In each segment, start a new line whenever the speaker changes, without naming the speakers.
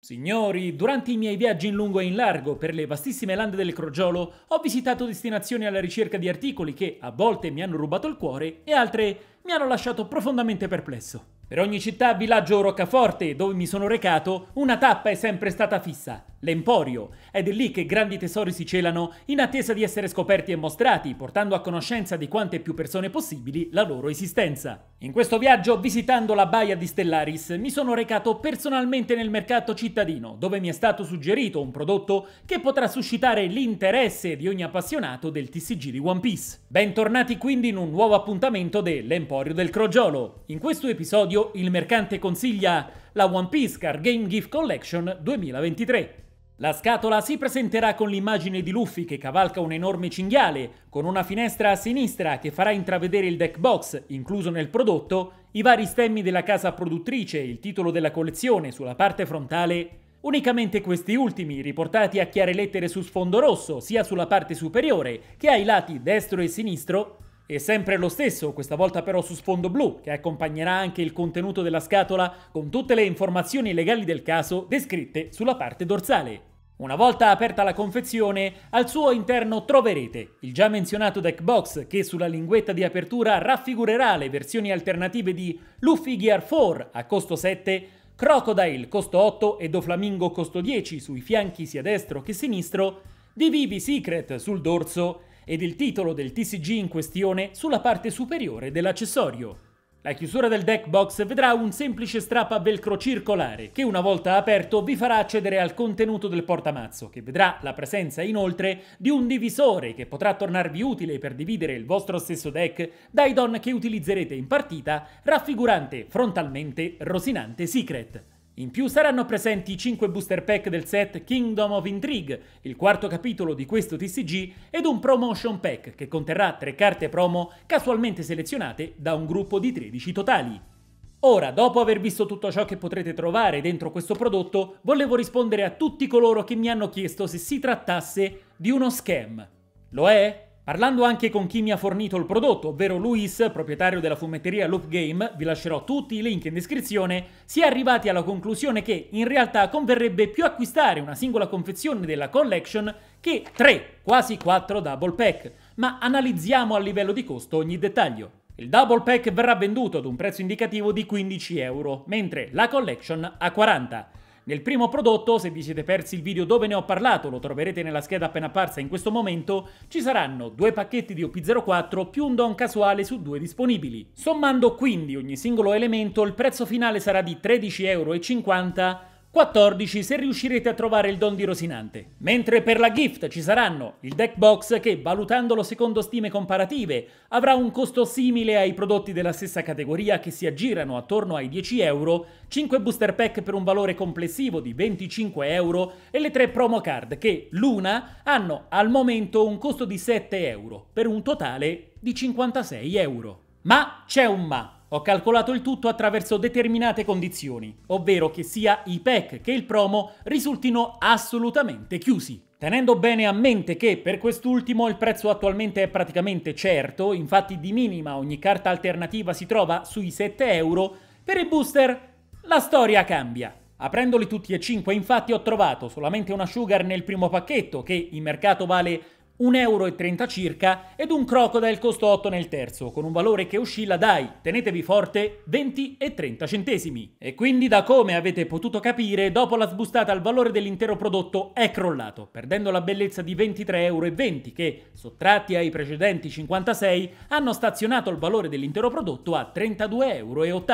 Signori, durante i miei viaggi in lungo e in largo per le vastissime lande del Crogiolo ho visitato destinazioni alla ricerca di articoli che a volte mi hanno rubato il cuore e altre mi hanno lasciato profondamente perplesso. Per ogni città, villaggio o roccaforte dove mi sono recato, una tappa è sempre stata fissa, l'Emporio. Ed è lì che grandi tesori si celano in attesa di essere scoperti e mostrati, portando a conoscenza di quante più persone possibili la loro esistenza. In questo viaggio, visitando la baia di Stellaris, mi sono recato personalmente nel mercato cittadino, dove mi è stato suggerito un prodotto che potrà suscitare l'interesse di ogni appassionato del TCG di One Piece. Bentornati quindi in un nuovo appuntamento dell'Emporio Emporio del Crogiolo. In questo episodio il mercante consiglia la One Piece Card Game Gift Collection 2023. La scatola si presenterà con l'immagine di Luffy che cavalca un enorme cinghiale, con una finestra a sinistra che farà intravedere il deck box, incluso nel prodotto, i vari stemmi della casa produttrice, il titolo della collezione sulla parte frontale, unicamente questi ultimi riportati a chiare lettere su sfondo rosso, sia sulla parte superiore che ai lati destro e sinistro, è sempre lo stesso, questa volta però su sfondo blu, che accompagnerà anche il contenuto della scatola con tutte le informazioni legali del caso descritte sulla parte dorsale. Una volta aperta la confezione, al suo interno troverete il già menzionato deck box che sulla linguetta di apertura raffigurerà le versioni alternative di Luffy Gear 4 a costo 7, Crocodile costo 8 e Doflamingo costo 10 sui fianchi sia destro che sinistro, di Vivi Secret sul dorso ed il titolo del TCG in questione sulla parte superiore dell'accessorio. La chiusura del deck box vedrà un semplice strap a velcro circolare che una volta aperto vi farà accedere al contenuto del portamazzo che vedrà la presenza inoltre di un divisore che potrà tornarvi utile per dividere il vostro stesso deck dai don che utilizzerete in partita raffigurante frontalmente Rosinante Secret. In più saranno presenti i 5 booster pack del set Kingdom of Intrigue, il quarto capitolo di questo TCG, ed un promotion pack che conterrà 3 carte promo casualmente selezionate da un gruppo di 13 totali. Ora, dopo aver visto tutto ciò che potrete trovare dentro questo prodotto, volevo rispondere a tutti coloro che mi hanno chiesto se si trattasse di uno scam. Lo è? Parlando anche con chi mi ha fornito il prodotto, ovvero Luis, proprietario della fumetteria Loop Game, vi lascerò tutti i link in descrizione, si è arrivati alla conclusione che in realtà converrebbe più acquistare una singola confezione della collection che 3, quasi 4 double pack, ma analizziamo a livello di costo ogni dettaglio. Il double pack verrà venduto ad un prezzo indicativo di 15 euro, mentre la collection a 40. Nel primo prodotto, se vi siete persi il video dove ne ho parlato, lo troverete nella scheda appena apparsa in questo momento, ci saranno due pacchetti di OP04 più un don casuale su due disponibili. Sommando quindi ogni singolo elemento, il prezzo finale sarà di 13,50€ 14 se riuscirete a trovare il don di Rosinante, mentre per la gift ci saranno il deck box che, valutandolo secondo stime comparative, avrà un costo simile ai prodotti della stessa categoria che si aggirano attorno ai 10 euro, 5 booster pack per un valore complessivo di 25 euro e le 3 promo card che, l'una, hanno al momento un costo di 7 euro, per un totale di 56 euro. Ma c'è un ma! Ho calcolato il tutto attraverso determinate condizioni, ovvero che sia i pack che il promo risultino assolutamente chiusi. Tenendo bene a mente che per quest'ultimo il prezzo attualmente è praticamente certo, infatti di minima ogni carta alternativa si trova sui 7 euro, per i booster la storia cambia. Aprendoli tutti e 5 infatti ho trovato solamente una Sugar nel primo pacchetto che in mercato vale 1,30 euro circa ed un Crocodile costo 8 nel terzo, con un valore che oscilla dai, tenetevi forte, 20 e 30 centesimi. E quindi da come avete potuto capire, dopo la sbustata il valore dell'intero prodotto è crollato, perdendo la bellezza di 23,20 euro che, sottratti ai precedenti 56, hanno stazionato il valore dell'intero prodotto a 32,80 euro.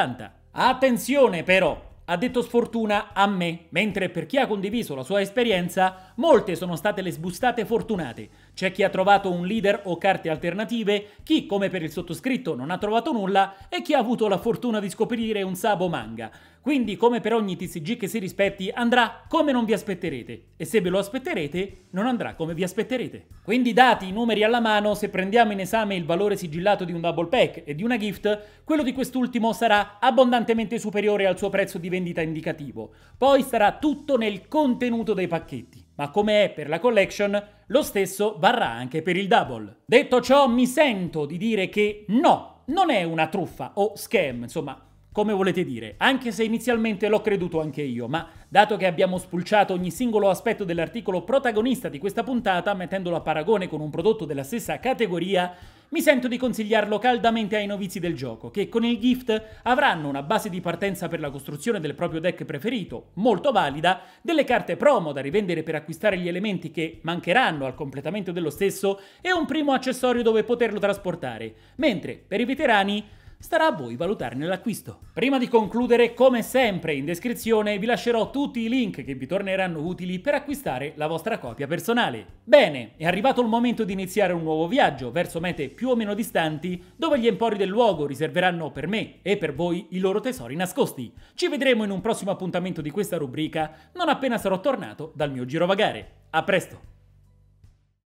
Attenzione però, ha detto sfortuna a me, mentre per chi ha condiviso la sua esperienza, molte sono state le sbustate fortunate, c'è chi ha trovato un leader o carte alternative, chi, come per il sottoscritto, non ha trovato nulla e chi ha avuto la fortuna di scoprire un sabo manga. Quindi, come per ogni TCG che si rispetti, andrà come non vi aspetterete. E se ve lo aspetterete, non andrà come vi aspetterete. Quindi, dati i numeri alla mano, se prendiamo in esame il valore sigillato di un double pack e di una gift, quello di quest'ultimo sarà abbondantemente superiore al suo prezzo di vendita indicativo. Poi sarà tutto nel contenuto dei pacchetti ma come è per la collection, lo stesso varrà anche per il double. Detto ciò, mi sento di dire che no, non è una truffa o scam, insomma, come volete dire, anche se inizialmente l'ho creduto anche io, ma dato che abbiamo spulciato ogni singolo aspetto dell'articolo protagonista di questa puntata, mettendolo a paragone con un prodotto della stessa categoria, mi sento di consigliarlo caldamente ai novizi del gioco, che con il gift avranno una base di partenza per la costruzione del proprio deck preferito, molto valida, delle carte promo da rivendere per acquistare gli elementi che mancheranno al completamento dello stesso e un primo accessorio dove poterlo trasportare, mentre per i veterani Starà a voi valutarne l'acquisto. Prima di concludere, come sempre in descrizione vi lascerò tutti i link che vi torneranno utili per acquistare la vostra copia personale. Bene, è arrivato il momento di iniziare un nuovo viaggio verso mete più o meno distanti dove gli empori del luogo riserveranno per me e per voi i loro tesori nascosti. Ci vedremo in un prossimo appuntamento di questa rubrica non appena sarò tornato dal mio girovagare. A presto!